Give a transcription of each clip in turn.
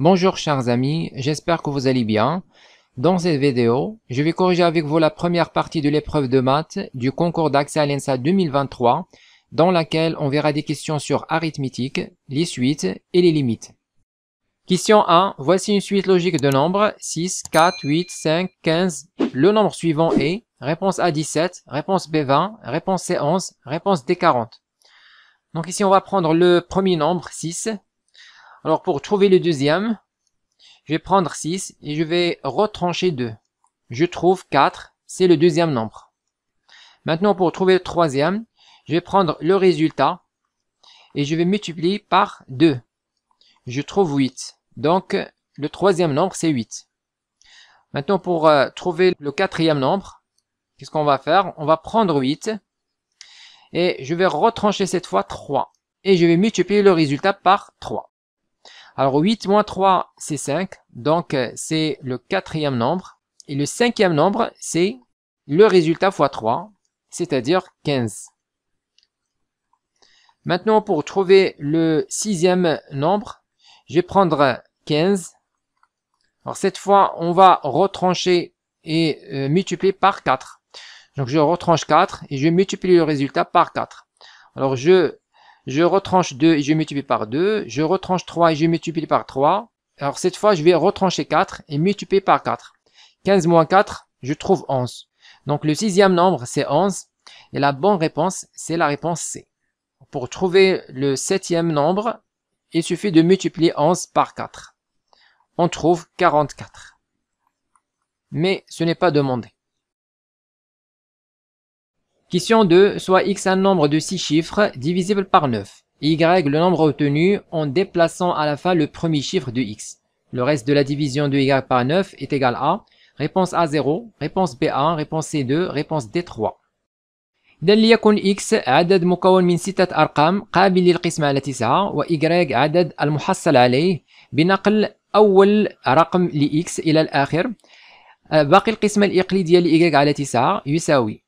Bonjour chers amis, j'espère que vous allez bien. Dans cette vidéo, je vais corriger avec vous la première partie de l'épreuve de maths du concours d'accès à l'ENSA 2023, dans laquelle on verra des questions sur arithmétique, les suites et les limites. Question 1. Voici une suite logique de nombres 6, 4, 8, 5, 15. Le nombre suivant est réponse A 17, réponse B 20, réponse C 11, réponse D 40. Donc ici on va prendre le premier nombre 6 alors pour trouver le deuxième, je vais prendre 6 et je vais retrancher 2. Je trouve 4, c'est le deuxième nombre. Maintenant pour trouver le troisième, je vais prendre le résultat et je vais multiplier par 2. Je trouve 8. Donc le troisième nombre c'est 8. Maintenant pour euh, trouver le quatrième nombre, qu'est-ce qu'on va faire On va prendre 8 et je vais retrancher cette fois 3 et je vais multiplier le résultat par 3. Alors 8 moins 3, c'est 5, donc euh, c'est le quatrième nombre. Et le cinquième nombre, c'est le résultat fois 3, c'est-à-dire 15. Maintenant, pour trouver le sixième nombre, je vais prendre 15. Alors cette fois, on va retrancher et euh, multiplier par 4. Donc je retranche 4 et je multiplie le résultat par 4. Alors je je retranche 2 et je multiplie par 2, je retranche 3 et je multiplie par 3. Alors cette fois, je vais retrancher 4 et multiplier par 4. 15 moins 4, je trouve 11. Donc le sixième nombre, c'est 11. Et la bonne réponse, c'est la réponse C. Pour trouver le septième nombre, il suffit de multiplier 11 par 4. On trouve 44. Mais ce n'est pas demandé. Question 2. Soit x un nombre de 6 chiffres divisible par 9. y le nombre obtenu en déplaçant à la fin le premier chiffre de x. Le reste de la division de y par 9 est égal à réponse A0, réponse B1, réponse C2, réponse D3. x عدد من قابل و y عدد عليه بنقل رقم إلى الآخر الإقليدية y يساوي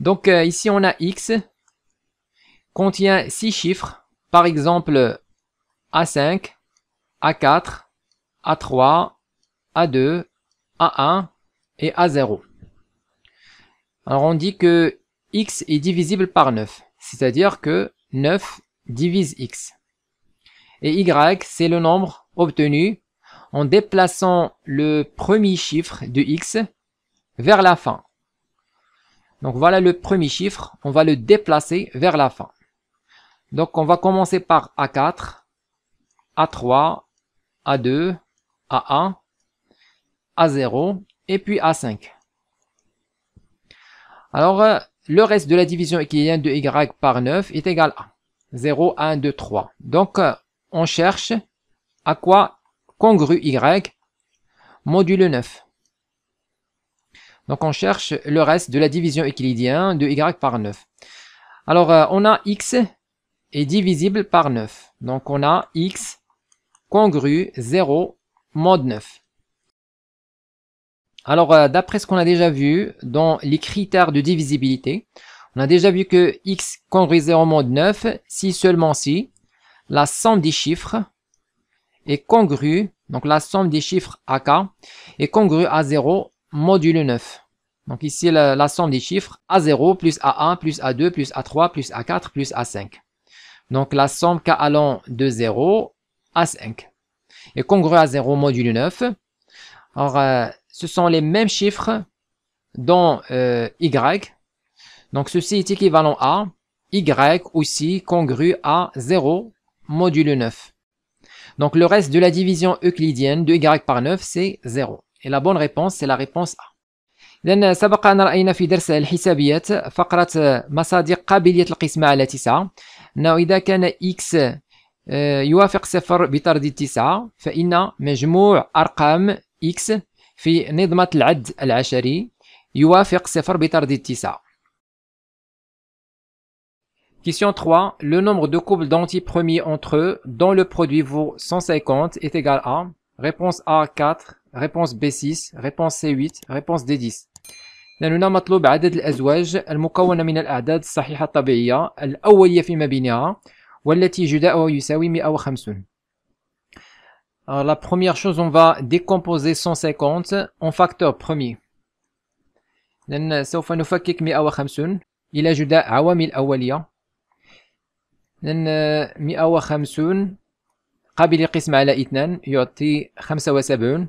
donc euh, ici on a x contient 6 chiffres par exemple A5 A4 A3 A2 A1 et A0 alors on dit que x est divisible par 9 c'est-à-dire que 9 divise x et y c'est le nombre obtenu en déplaçant le premier chiffre de x vers la fin. Donc voilà le premier chiffre, on va le déplacer vers la fin. Donc on va commencer par A4, A3, A2, A1, A0 et puis A5. Alors euh, le reste de la division euclidienne de Y par 9 est égal à 0, 1, 2, 3. Donc euh, on cherche à quoi congru Y module 9. Donc on cherche le reste de la division euclidienne de y par 9. Alors euh, on a x est divisible par 9. Donc on a x congru 0 mode 9. Alors euh, d'après ce qu'on a déjà vu dans les critères de divisibilité, on a déjà vu que x congru 0 mode 9, si seulement si, la somme des chiffres est congrue, donc la somme des chiffres AK est congrue à 0 modulo 9. Donc ici, la, somme des chiffres A0 plus A1 plus A2 plus A3 plus A4 plus A5. Donc la somme K allant de 0 à 5 est congrue à 0 modulo 9. Alors, ce sont les mêmes chiffres dans euh, Y. Donc ceci est équivalent à Y aussi congru à 0 modulo 9. Donc le reste de la division euclidienne de Y par 9, c'est 0. Et la bonne réponse, c'est la réponse A. إذا سبق أن رأينا في درس الحسابيات فقرة مصادق قابلية القسمة على 9 أنه إذا كان x يوافق صفر بترديد 9 فإن مجموع أرقام x في نظمة العد العشري يوافق صفر بترديد 9 Question 3. Le nombre de couples d'entiers premiers entre eux dont le produit vaut 150 est égal à Réponse A 4, réponse B6 réponse C8 réponse D10 لأننا مطلوب عدد الأزواج المكونة من الأعداد الصحيحة الطبيعية الأولية فيما بينها والتي جداؤها يساوي 150 Alors la première chose, on va décomposer 150 en facteur premier. لأن سوف نفكك 150 إلى جداء عوامل أولية. لأن 150 قابل القسم على 2 يعطي 75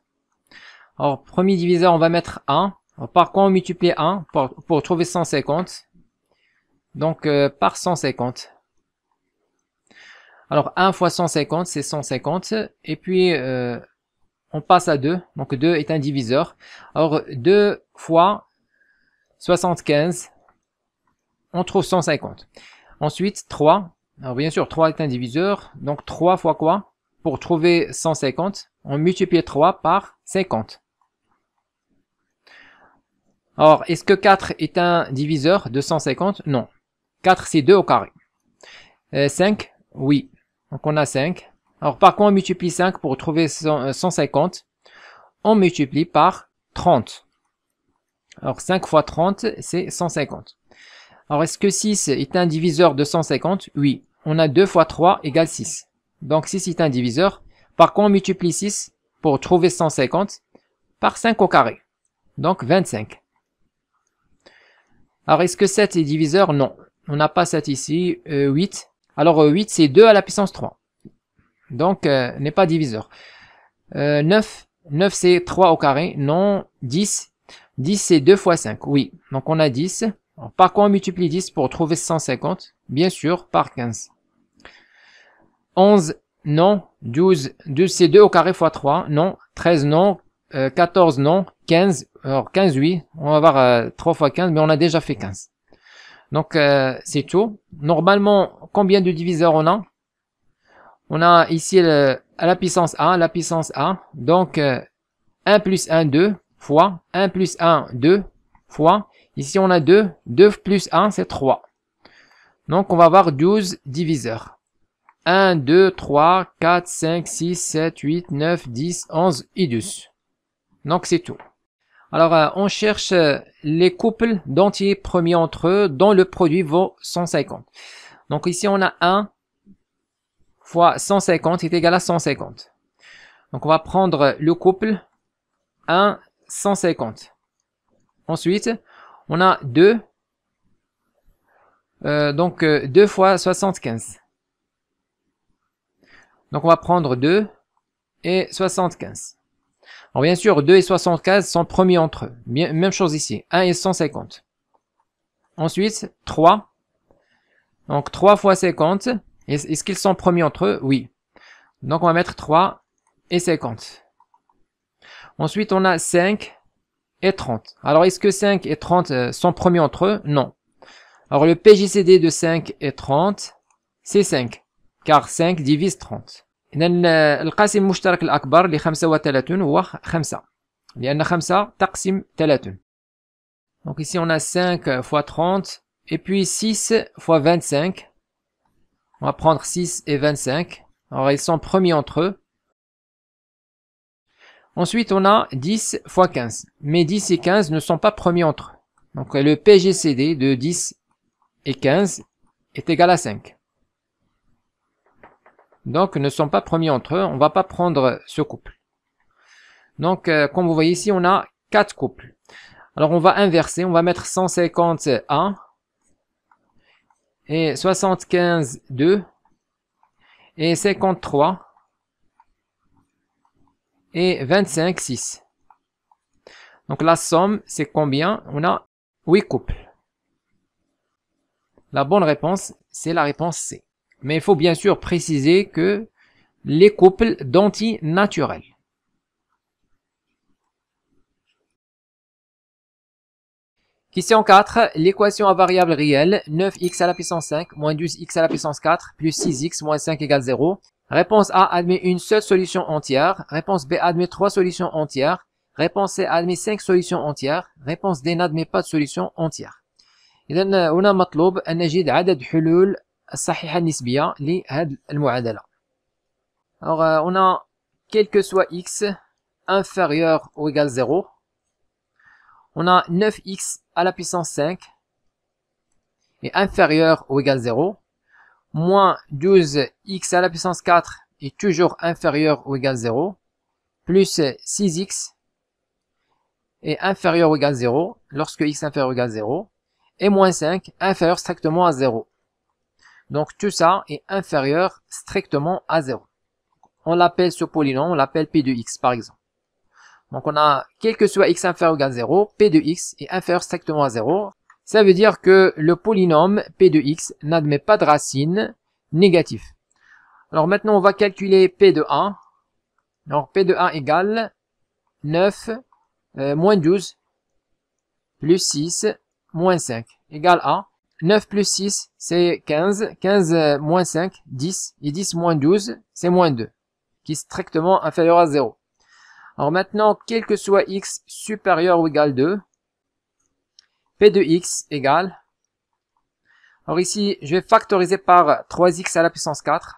Alors, premier diviseur, on va mettre 1. par quoi on multiplie 1 pour, trouver 150 Donc, euh, par 150. Alors, 1 fois 150, c'est 150. Et puis, euh, on passe à 2. Donc, 2 est un diviseur. Alors, 2 fois 75, on trouve 150. Ensuite, 3. Alors, bien sûr, 3 est un diviseur. Donc, 3 fois quoi Pour trouver 150, on multiplie 3 par 50. Alors, est-ce que 4 est un diviseur de 150 Non. 4, c'est 2 au carré. 5 euh, Oui. Donc, on a 5. Alors, par quoi on multiplie 5 pour trouver 150. Euh, on multiplie par 30. Alors, 5 fois 30, c'est 150. Alors, est-ce que 6 est un diviseur de 150 Oui. On a 2 fois 3 égale 6. Donc, 6 est un diviseur. Par quoi on multiplie 6 pour trouver 150 par 5 au carré. Donc, 25. Alors, est-ce que 7 est diviseur Non. On n'a pas 7 ici. 8. Euh, Alors, 8, euh, c'est 2 à la puissance 3. Donc, euh, n'est pas diviseur. 9. 9, c'est 3 au carré. Non. 10. 10, c'est 2 fois 5. Oui. Donc, on a 10. par quoi on multiplie 10 pour trouver 150 Bien sûr, par 15. 11, non. 12, 12 c'est 2 au carré fois 3, non. 13, non. 14 euh, non, 15, alors 15 oui, on va voir 3 euh, fois 15, mais on a déjà fait 15. Donc euh, c'est tout. Normalement, combien de diviseurs on a On a ici à la puissance A, la puissance A, donc 1 plus 1, 2, fois 1 plus 1, 2, fois, ici on a 2, 2 plus 1 c'est 3. Donc on va avoir 12 diviseurs. 1, 2, 3, 4, 5, 6, 7, 8, 9, 10, 11 et 12. Donc c'est tout. Alors euh, on cherche euh, les couples d'entiers premiers entre eux dont le produit vaut 150. Donc ici on a 1 fois 150 est égal à 150. Donc on va prendre le couple 1, 150. Ensuite on a 2, euh, donc 2 fois 75. Donc on va prendre 2 et 75. Alors bien sûr, 2 et 75 sont premiers entre eux. même chose ici, 1 et 150. Ensuite, 3. Donc 3 fois 50. Est-ce qu'ils sont premiers entre eux Oui. Donc on va mettre 3 et 50. Ensuite, on a 5 et 30. Alors est-ce que 5 et 30 euh, sont premiers entre eux Non. Alors le PJCD de 5 et 30, c'est 5. Car 5 divise 30. Donc ici on a 5 fois 30 et puis 6 fois 25. On va prendre 6 et 25. Alors ils sont premiers entre eux. Ensuite on a 10 fois 15. Mais 10 et 15 ne sont pas premiers entre eux. Donc le PGCD de 10 et 15 est égal à 5. Donc, ne sont pas premiers entre eux. On va pas prendre ce couple. Donc, euh, comme vous voyez ici, on a quatre couples. Alors, on va inverser. On va mettre 150 1 et 75 2 et 53 et 25 6. Donc, la somme, c'est combien On a huit couples. La bonne réponse, c'est la réponse C. Mais il faut bien sûr préciser que les couples d'anti-naturels. Question 4. L'équation à variable réelle 9x à la puissance 5 moins 12x à la puissance 4 plus 6x moins 5 égale 0. Réponse A admet une seule solution entière. Réponse B admet trois solutions entières. Réponse C admet cinq solutions entières. Réponse D n'admet pas de solution entière. Euh, alors, euh, on a quel que soit x inférieur ou égal 0. On a 9x à la puissance 5 et inférieur ou égal 0. Moins 12x à la puissance 4 est toujours inférieur ou égal 0. Plus 6x est inférieur ou égal 0 lorsque x inférieur ou égal 0. Et moins 5 inférieur strictement à 0. Donc tout ça est inférieur strictement à 0. On l'appelle ce polynôme, on l'appelle P de x par exemple. Donc on a, quel que soit x inférieur ou égal à 0, P de x est inférieur strictement à 0. Ça veut dire que le polynôme P de x n'admet pas de racine négative. Alors maintenant on va calculer P de 1. Donc P de 1 égale 9 euh, moins 12 plus 6 moins 5 égale 1. 9 plus 6, c'est 15. 15 euh, moins 5, 10. Et 10 moins 12, c'est moins 2, qui est strictement inférieur à 0. Alors maintenant, quel que soit x supérieur ou égal à 2, p de x égale... Alors ici, je vais factoriser par 3x à la puissance 4.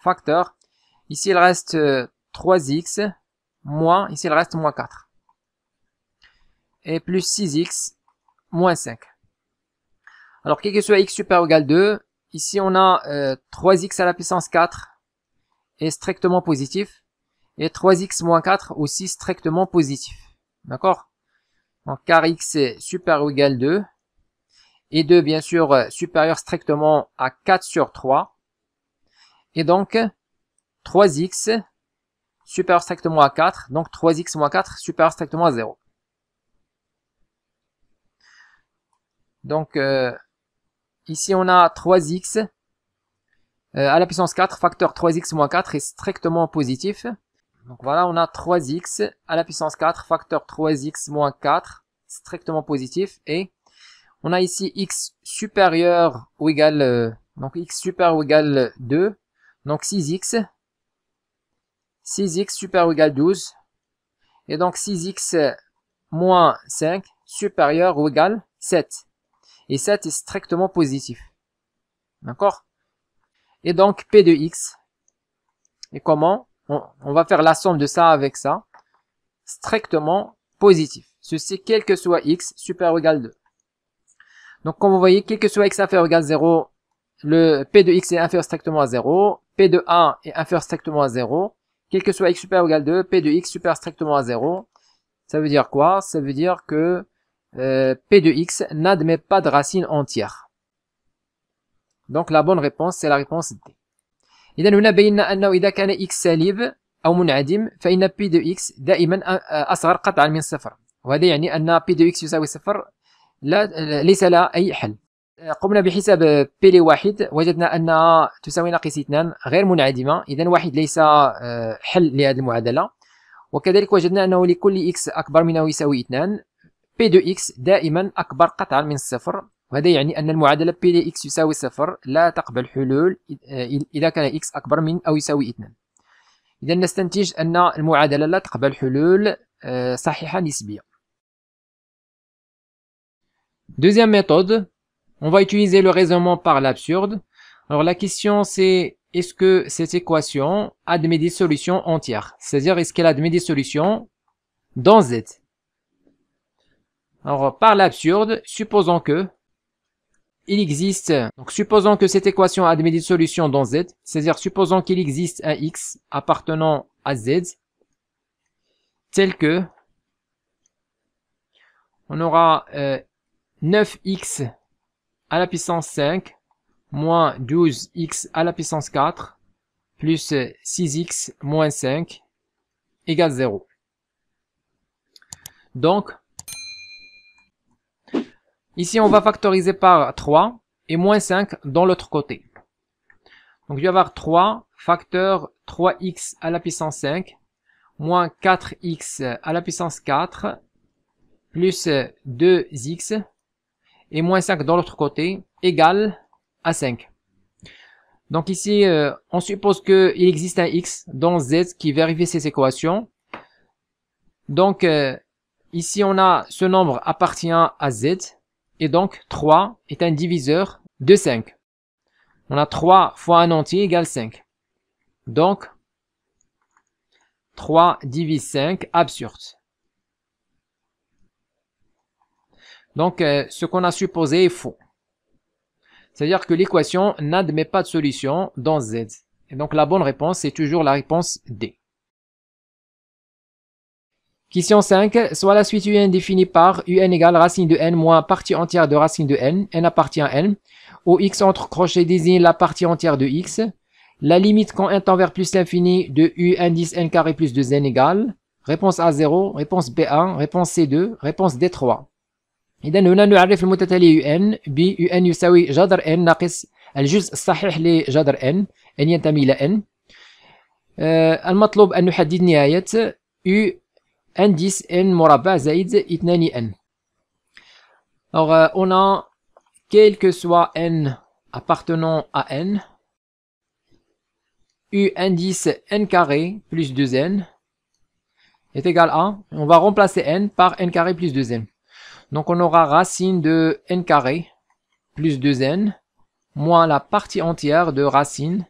Facteur. Ici, il reste 3x euh, moins... Ici, il reste moins 4. Et plus 6x moins 5. Alors, quel que soit x supérieur ou égal à 2, ici on a 3x euh, à la puissance 4 est strictement positif, et 3x moins 4 aussi strictement positif. D'accord Donc, car x est supérieur ou égal à 2, et 2 bien sûr euh, supérieur strictement à 4 sur 3, et donc 3x supérieur strictement à 4, donc 3x moins 4 supérieur strictement à 0. Donc, euh, Ici, on a 3x euh, à la puissance 4, facteur 3x moins 4 est strictement positif. Donc voilà, on a 3x à la puissance 4, facteur 3x moins 4, strictement positif. Et on a ici x supérieur ou égal, euh, donc x supérieur ou égal 2, donc 6x. 6x supérieur ou égal 12. Et donc 6x moins 5 supérieur ou égal 7. Et 7 est strictement positif. D'accord Et donc, P de X. Et comment on, va faire la somme de ça avec ça. Strictement positif. Ceci, quel que soit X, super ou égal 2. Donc, comme vous voyez, quel que soit X inférieur ou égal 0, le P de X est inférieur strictement à 0. P de A est inférieur strictement à 0. Quel que soit X super ou égal 2, P de X supérieur strictement à 0. Ça veut dire quoi Ça veut dire que euh, P de x n'admet pas de racine entière. Donc la bonne réponse c'est la réponse D. إذا هنا بينا أنه إذا كان x سالب أو منعدم فإن P de x دائما آه، أصغر قطعا من صفر وهذا يعني أن P de x يساوي صفر لا آه، ليس لها أي حل آه، قمنا بحساب P لواحد وجدنا أنها تساوي ناقص اثنان غير منعدمة إذا واحد ليس حل لهذه المعادلة وكذلك وجدنا أنه لكل x أكبر من أو يساوي اثنان بي دو x دائما اكبر قطعا من الصفر وهذا يعني ان المعادله بي دي إكس يساوي صفر لا تقبل حلول إذا كان إكس اكبر من او يساوي 2 اذا نستنتج ان المعادله لا تقبل حلول صحيحه نسبية Deuxième méthode, on va utiliser le raisonnement par l'absurde. Alors la question c'est est-ce que cette équation admet des solutions entières C'est-à-dire est-ce qu'elle admet des solutions dans Z alors, par l'absurde, supposons que il existe, donc supposons que cette équation admet des solutions dans Z, c'est-à-dire supposons qu'il existe un X appartenant à Z, tel que on aura 9x euh, à la puissance 5 moins 12x à la puissance 4 plus 6x moins 5 égale 0. Donc, Ici, on va factoriser par 3 et moins 5 dans l'autre côté. Donc, je vais avoir 3 facteur 3x à la puissance 5 moins 4x à la puissance 4 plus 2x et moins 5 dans l'autre côté égale à 5. Donc ici, euh, on suppose qu'il existe un x dans z qui vérifie ces équations. Donc euh, ici, on a ce nombre appartient à z. Et donc 3 est un diviseur de 5. On a 3 fois un entier égale 5. Donc 3 divise 5, absurde. Donc euh, ce qu'on a supposé est faux. C'est-à-dire que l'équation n'admet pas de solution dans Z. Et donc la bonne réponse est toujours la réponse D. Question 5. Soit la suite un définie par un égale racine de n moins partie entière de racine de n, n appartient à n, où x entre crochets désigne la partie entière de x, la limite quand n tend vers plus l'infini de u indice n carré plus 2n égale, réponse A0, réponse B1, réponse C2, réponse D3. إذا هنا نعرف المتتالي un, بي يساوي جذر n ناقص الجزء الصحيح لجذر n n ينتمي n, ان المطلوب ان نحدد نهاية u indice n مربع زائد 2n. Alors, euh, on a, quel que soit n appartenant à n, u indice n carré plus 2n est égal à, on va remplacer n par n carré plus 2n. Donc, on aura racine de n carré plus 2n moins la partie entière de racine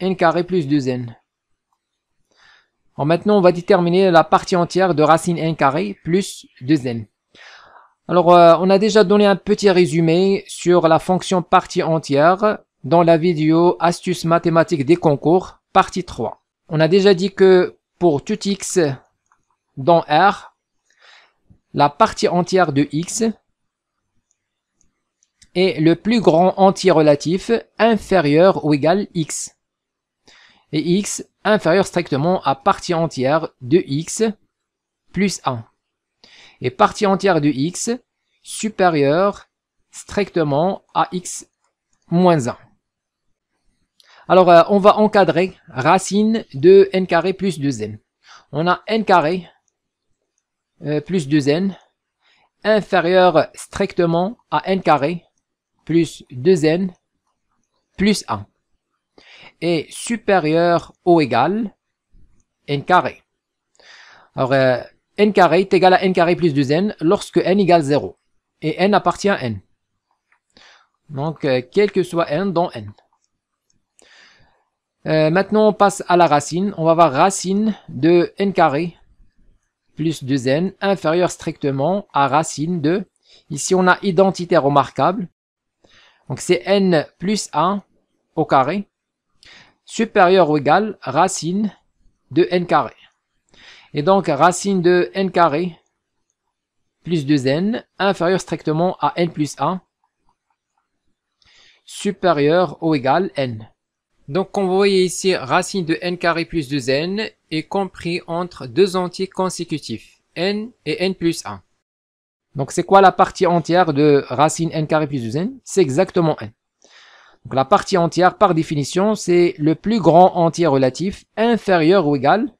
n carré plus 2n. Alors maintenant, on va déterminer la partie entière de racine n carré plus 2n. Alors, euh, on a déjà donné un petit résumé sur la fonction partie entière dans la vidéo Astuces mathématiques des concours, partie 3. On a déjà dit que pour tout x dans R, la partie entière de x est le plus grand entier relatif inférieur ou égal x. Et x inférieur strictement à partie entière de x plus 1. Et partie entière de x supérieur strictement à x moins 1. Alors, euh, on va encadrer racine de n carré plus 2n. On a n carré euh, plus 2n inférieur strictement à n carré plus 2n plus 1 est supérieur ou égal n carré. Alors, euh, n carré est égal à n carré plus 2n lorsque n égale 0. Et n appartient à n. Donc, euh, quel que soit n dans n. Euh, maintenant, on passe à la racine. On va voir racine de n carré plus 2n inférieur strictement à racine de... Ici, on a identité remarquable. Donc, c'est n plus 1 au carré supérieur ou égal racine de n carré. Et donc racine de n carré plus 2n inférieur strictement à n plus 1 supérieur ou égal n. Donc comme vous voyez ici, racine de n carré plus 2n est compris entre deux entiers consécutifs, n et n plus 1. Donc c'est quoi la partie entière de racine n carré plus 2n C'est exactement n. Donc la partie entière, par définition, c'est le plus grand entier relatif inférieur ou égal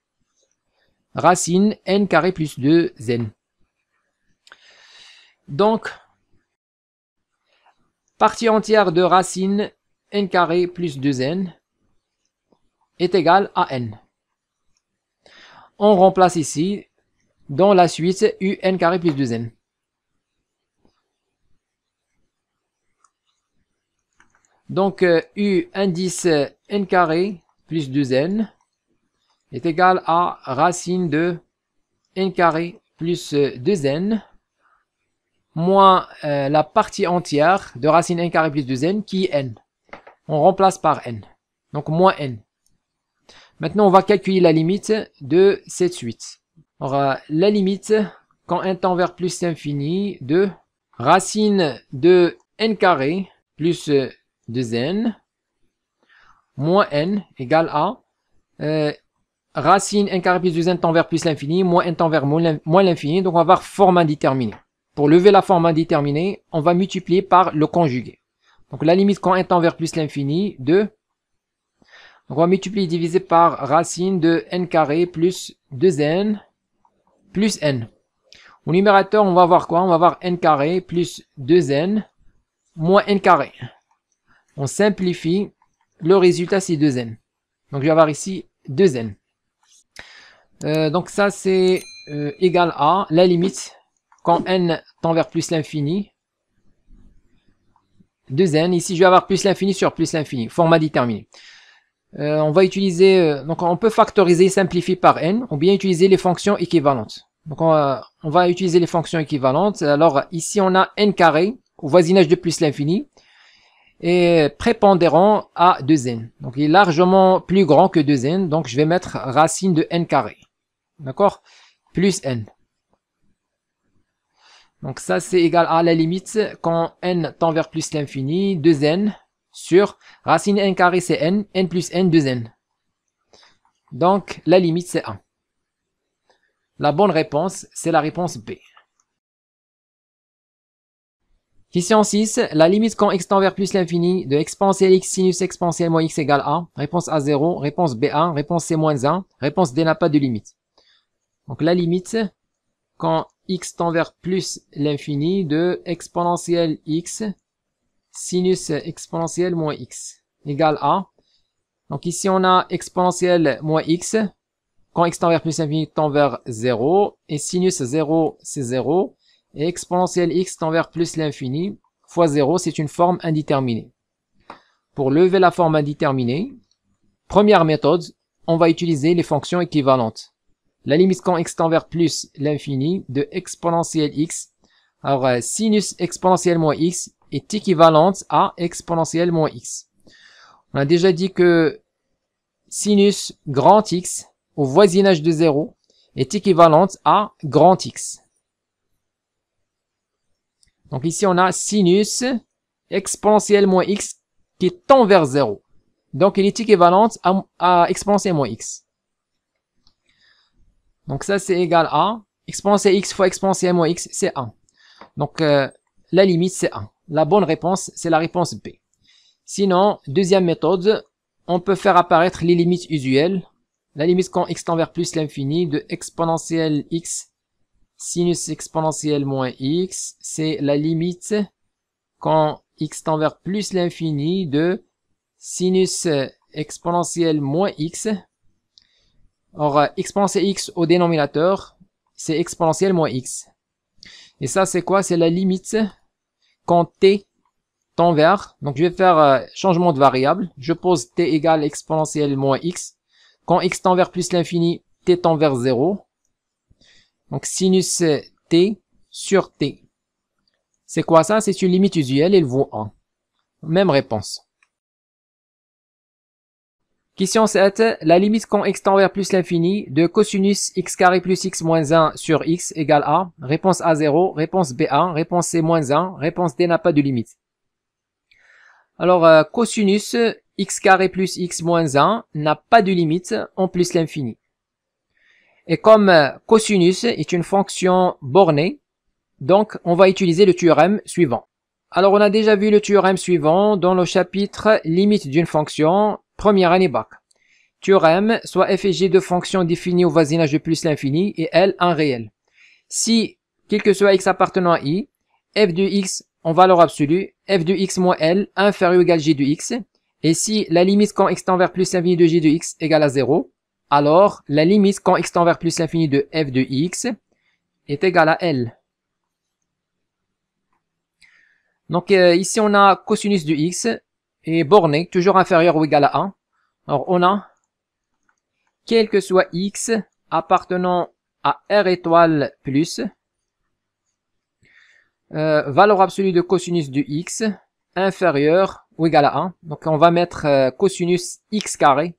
racine n carré plus 2 n. Donc, partie entière de racine n carré plus 2n est égale à n. On remplace ici dans la suite un carré plus 2n. Donc euh, U indice n carré plus 2n est égal à racine de n carré plus 2n euh, moins euh, la partie entière de racine n carré plus 2n qui est n. On remplace par n. Donc moins n. Maintenant, on va calculer la limite de cette suite. aura la limite quand n tend vers plus l'infini de racine de n carré plus 2 n moins n égale à euh, racine n carré plus 2 n tend vers plus l'infini, moins n tend vers moins l'infini. Donc on va avoir forme indéterminée. Pour lever la forme indéterminée, on va multiplier par le conjugué. Donc la limite quand n tend vers plus l'infini de... Donc on va multiplier divisé par racine de n carré plus 2n plus n. Au numérateur, on va avoir quoi On va avoir n carré plus 2n moins n carré on simplifie, le résultat c'est 2n. Donc je vais avoir ici 2n. Euh, donc ça c'est euh, égal à la limite quand n tend vers plus l'infini. 2n, ici je vais avoir plus l'infini sur plus l'infini, format déterminé. Euh, on va utiliser, donc on peut factoriser, simplifier par n, ou bien utiliser les fonctions équivalentes. Donc on va, on va utiliser les fonctions équivalentes. Alors ici on a n carré au voisinage de plus l'infini est prépondérant à 2n. Donc il est largement plus grand que 2n, donc je vais mettre racine de n carré. D'accord Plus n. Donc ça c'est égal à la limite quand n tend vers plus l'infini, 2n sur racine n carré c'est n, n plus n 2n. Donc la limite c'est 1. La bonne réponse c'est la réponse B. Question 6. La limite quand x tend vers plus l'infini de exponentielle x sinus exponentielle moins x égale a. Réponse A 0, réponse B1, réponse C moins 1. Réponse D n'a pas de limite. Donc la limite quand x tend vers plus l'infini de exponentielle x sinus exponentielle moins x égale a. Donc ici on a exponentielle moins x. Quand x tend vers plus l'infini tend vers 0. Et sinus 0 c'est 0 et exponentielle x tend vers plus l'infini, fois 0, c'est une forme indéterminée. Pour lever la forme indéterminée, première méthode, on va utiliser les fonctions équivalentes. La limite quand x tend vers plus l'infini de exponentielle x, alors euh, sinus exponentielle moins x est équivalente à exponentielle moins x. On a déjà dit que sinus grand x au voisinage de 0 est équivalente à grand x. Donc ici, on a sinus exponentielle moins x qui tend vers 0. Donc, elle est équivalente à, à exponentielle moins x. Donc ça, c'est égal à exponentielle x fois exponentielle moins x, c'est 1. Donc, euh, la limite, c'est 1. La bonne réponse, c'est la réponse B. Sinon, deuxième méthode, on peut faire apparaître les limites usuelles. La limite quand x tend vers plus l'infini de exponentielle x sinus exponentielle moins x, c'est la limite quand x tend vers plus l'infini de sinus exponentielle moins x. Or, exponentielle x au dénominateur, c'est exponentielle moins x. Et ça, c'est quoi C'est la limite quand t tend vers, donc je vais faire euh, changement de variable, je pose t égale exponentielle moins x, quand x tend vers plus l'infini, t tend vers 0, donc, sinus t sur t. C'est quoi ça? C'est une limite usuelle, elle vaut 1. Même réponse. Question 7. La limite qu'on extend vers plus l'infini de cosinus x carré plus x moins 1 sur x égale a. Réponse A0, réponse B1, réponse C moins 1, réponse D n'a pas de limite. Alors, euh, cosinus x carré plus x moins 1 n'a pas de limite en plus l'infini. Et comme euh, cosinus est une fonction bornée, donc on va utiliser le théorème suivant. Alors on a déjà vu le théorème suivant dans le chapitre limite d'une fonction, première année bac. Théorème, soit f et g de fonctions définies au voisinage de plus l'infini et L un réel. Si, quel que soit x appartenant à i, f de x en valeur absolue, f de x moins L inférieur ou égal g de x, et si la limite quand x tend vers plus l'infini de g de x égale à 0, alors la limite quand x tend vers plus l'infini de f de x est égale à L. Donc euh, ici on a cosinus de x est borné, toujours inférieur ou égal à 1. Alors on a, quel que soit x appartenant à R étoile plus, euh, valeur absolue de cosinus de x inférieur ou égal à 1. Donc on va mettre euh, cosinus x carré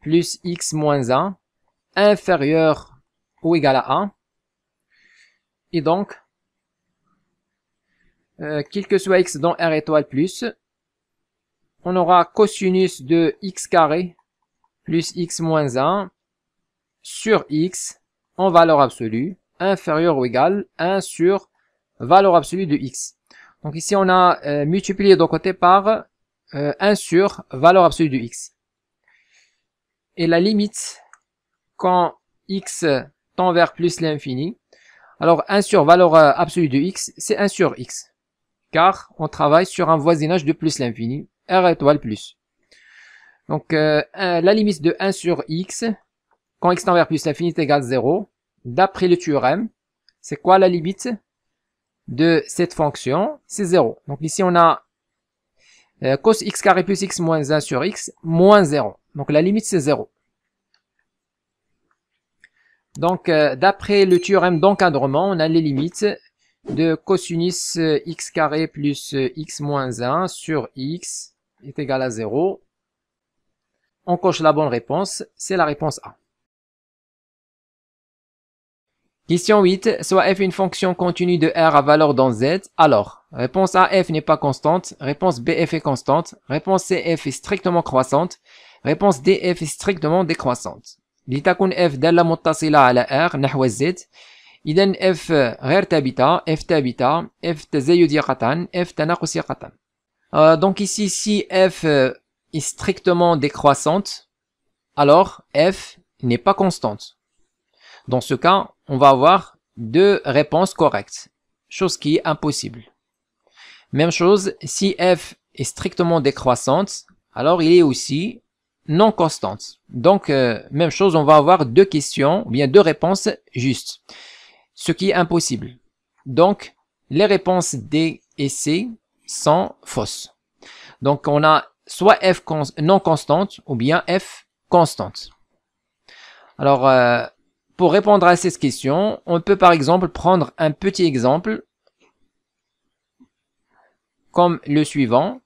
plus x moins 1 inférieur ou égal à 1. Et donc, euh, quel que soit x dans R étoile plus, on aura cosinus de x carré plus x moins 1 sur x en valeur absolue inférieur ou égal 1 sur valeur absolue de x. Donc ici on a euh, multiplié d'un côté par 1 euh, sur valeur absolue de x. Et la limite quand x tend vers plus l'infini. Alors 1 sur valeur euh, absolue de x, c'est 1 sur x. Car on travaille sur un voisinage de plus l'infini, r étoile plus. Donc euh, la limite de 1 sur x, quand x tend vers plus l'infini est égale à 0, d'après le théorème, c'est quoi la limite de cette fonction C'est 0. Donc ici on a euh, cos x carré plus x moins 1 sur x moins 0. Donc la limite, c'est 0. Donc, euh, d'après le théorème d'encadrement, on a les limites de cosinus euh, x carré plus euh, x moins 1 sur x est égal à 0. On coche la bonne réponse, c'est la réponse A. Question 8. Soit f une fonction continue de r à valeur dans z, alors réponse A, f n'est pas constante, réponse B, f est constante, réponse C, f est strictement croissante, Réponse D F est strictement décroissante. L'itakun F à la R Nahwa Z. Iden F tabita, F F F euh, donc ici si F euh, est strictement décroissante alors F n'est pas constante dans ce cas on va avoir deux réponses correctes chose qui est impossible même chose si F est strictement décroissante alors il est aussi non constante. Donc, euh, même chose, on va avoir deux questions, ou bien deux réponses justes, ce qui est impossible. Donc, les réponses D et C sont fausses. Donc, on a soit F non constante ou bien F constante. Alors, euh, pour répondre à cette question, on peut par exemple prendre un petit exemple comme le suivant.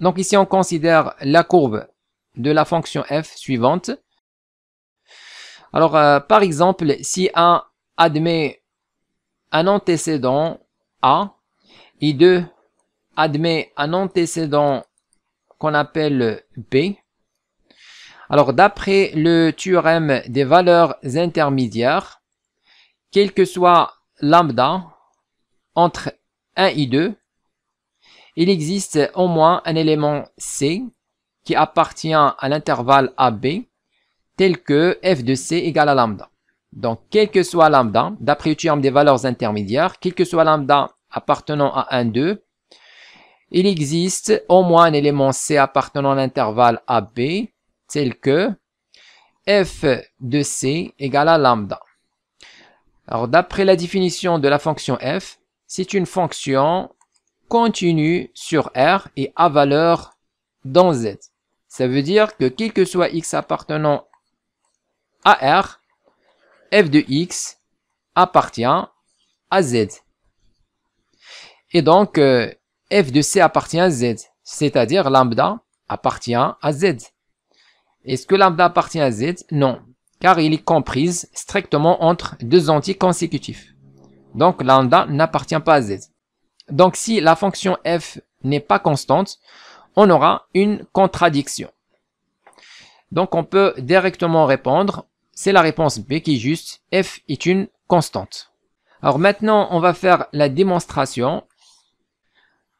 Donc ici, on considère la courbe de la fonction f suivante. Alors, euh, par exemple, si A admet un antécédent A et 2 admet un antécédent qu'on appelle B, alors d'après le théorème des valeurs intermédiaires, quel que soit lambda entre 1 et 2, il existe au moins un élément C qui appartient à l'intervalle AB tel que f de c égale à lambda. Donc, quel que soit lambda, d'après le théorème des valeurs intermédiaires, quel que soit lambda appartenant à 1, 2, il existe au moins un élément C appartenant à l'intervalle AB tel que f de c égale à lambda. Alors, d'après la définition de la fonction f, c'est une fonction continue sur R et à valeur dans Z. Ça veut dire que quel que soit x appartenant à R, f de x appartient à z. Et donc, euh, f de c appartient à z, c'est-à-dire lambda appartient à z. Est-ce que lambda appartient à z Non, car il est comprise strictement entre deux entiers consécutifs. Donc lambda n'appartient pas à z. Donc si la fonction f n'est pas constante, on aura une contradiction. Donc on peut directement répondre, c'est la réponse B qui est juste, F est une constante. Alors maintenant, on va faire la démonstration.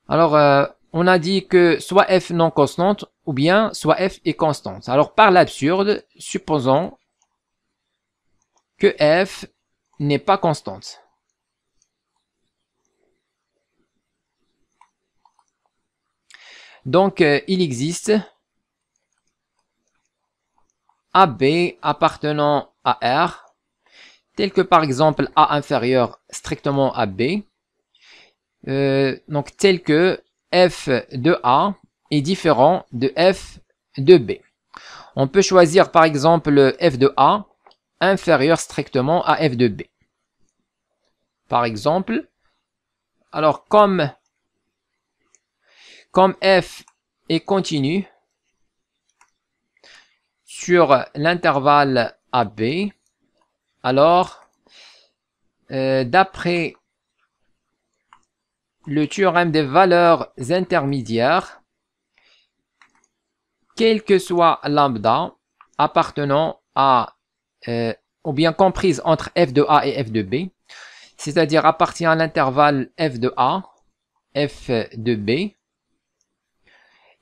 Alors, euh, on a dit que soit f non constante ou bien soit f est constante. Alors, par l'absurde, supposons que f n'est pas constante. Donc, euh, il existe AB appartenant à R, tel que par exemple A inférieur strictement à B, euh, donc tel que F de A est différent de F de B. On peut choisir par exemple F de A inférieur strictement à F de B. Par exemple, alors comme comme f est continu sur l'intervalle AB, alors euh, d'après le théorème des valeurs intermédiaires, quel que soit lambda appartenant à, euh, ou bien comprise entre f de a et f de b, c'est-à-dire appartient à l'intervalle f de a, f de b,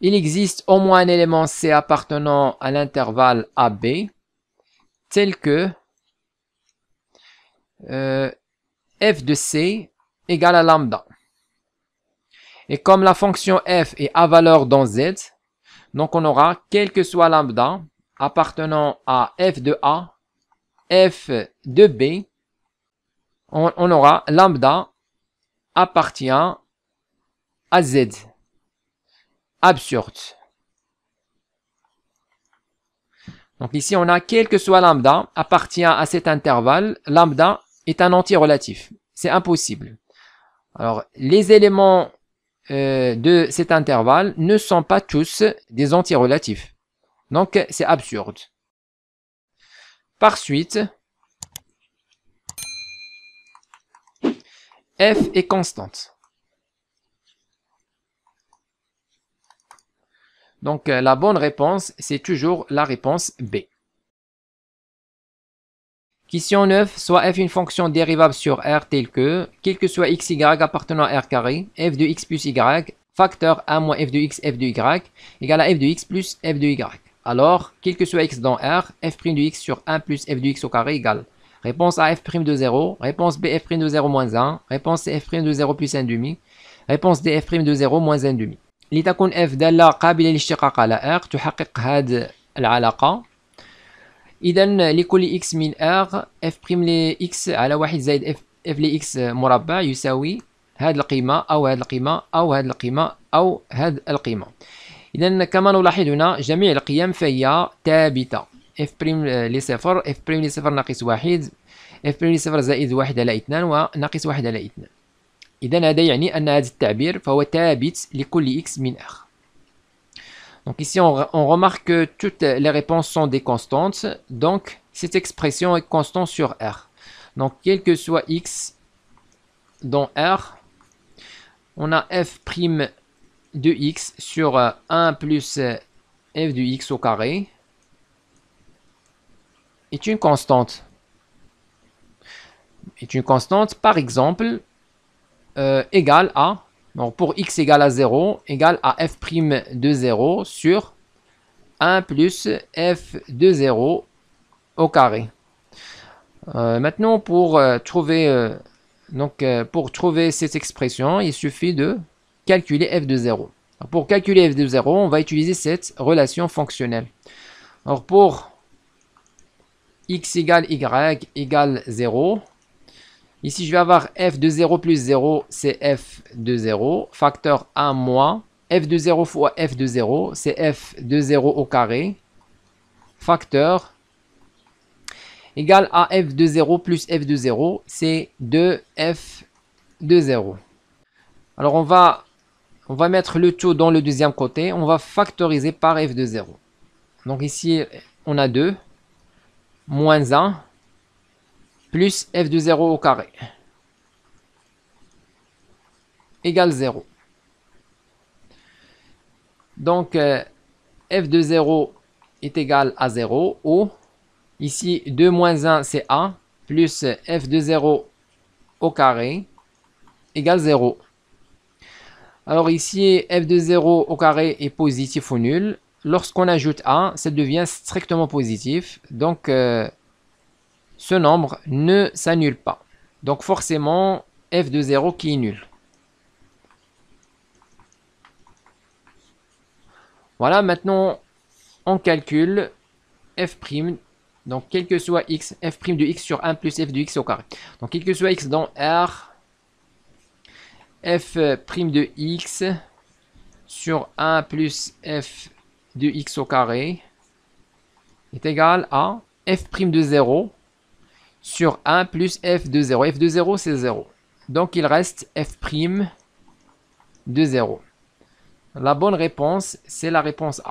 il existe au moins un élément C appartenant à l'intervalle AB tel que euh, f de C égale à lambda. Et comme la fonction f est à valeur dans Z, donc on aura, quel que soit lambda, appartenant à f de A, f de B, on, on aura lambda appartient à Z absurde. Donc ici, on a quel que soit lambda appartient à cet intervalle, lambda est un entier relatif C'est impossible. Alors, les éléments euh, de cet intervalle ne sont pas tous des entiers relatifs Donc, c'est absurde. Par suite, f est constante. Donc euh, la bonne réponse, c'est toujours la réponse B. Question 9. Soit f une fonction dérivable sur R telle que, quel que soit x, y appartenant à R carré, f de x plus y, facteur 1 moins f de x, f de y, égale à f de x plus f de y. Alors, quel que soit x dans R, f' prime de x sur 1 plus f de x au carré égale. Réponse A, f' prime de 0. Réponse B, f' de 0 moins 1. Réponse C, f' de 0 plus 1 demi. Réponse D, f' prime de 0 moins 1 demi. لتكون اف دالة قابلة لاشتقاق على r تحقق هذه العلاقة إذا لكل x من r f بريم لx على واحد زائد f f لx مربع يساوي هذه القيمة أو هذه القيمة أو هذه القيمة أو هذه القيمة إذا كما نلاحظ هنا جميع القيم فهي ثابتة f بريم لصفر f بريم لصفر ناقص واحد f بريم لصفر زائد واحد على اثنان وناقص واحد على اثنان إذا هذا يعني أن هذا x mineur Donc ici, on, on, remarque que toutes les réponses sont des constantes. Donc, cette expression est constante sur R. Donc, quel que soit x dans R, on a f' de x sur 1 euh, plus euh, f de x au carré est une constante. Est une constante, par exemple, égal euh, égale à, pour x égale à 0, égale à f' de 0 sur 1 plus f de 0 au carré. Euh, maintenant, pour, euh, trouver, donc, pour trouver cette expression, il suffit de calculer f de 0. pour calculer f de 0, on va utiliser cette relation fonctionnelle. pour x égale y égale 0, Ici, je vais avoir f de 0 plus 0, c'est f de 0. Facteur 1 moins f de 0 fois f de 0, c'est f de 0 au carré. Facteur égal à f de 0 plus f de 0, c'est 2f de 0. Alors, on va, on va mettre le tout dans le deuxième côté. On va factoriser par f de 0. Donc ici, on a 2 moins 1 plus f de 0 au carré égale 0. Donc, euh, f de 0 est égal à 0 ou ici 2 moins 1 c'est a plus f de 0 au carré égale 0. Alors ici, f de 0 au carré est positif ou nul. Lorsqu'on ajoute a, ça devient strictement positif. Donc, euh, ce nombre ne s'annule pas. Donc forcément, f de 0 qui est nul. Voilà, maintenant, on calcule f', prime, donc quel que soit x, f' prime de x sur 1 plus f de x au carré. Donc quel que soit x dans R, f' prime de x sur 1 plus f de x au carré est égal à f' prime de 0 sur 1 plus f de 0. f de 0, c'est 0. Donc il reste f' de 0. La bonne réponse, c'est la réponse A.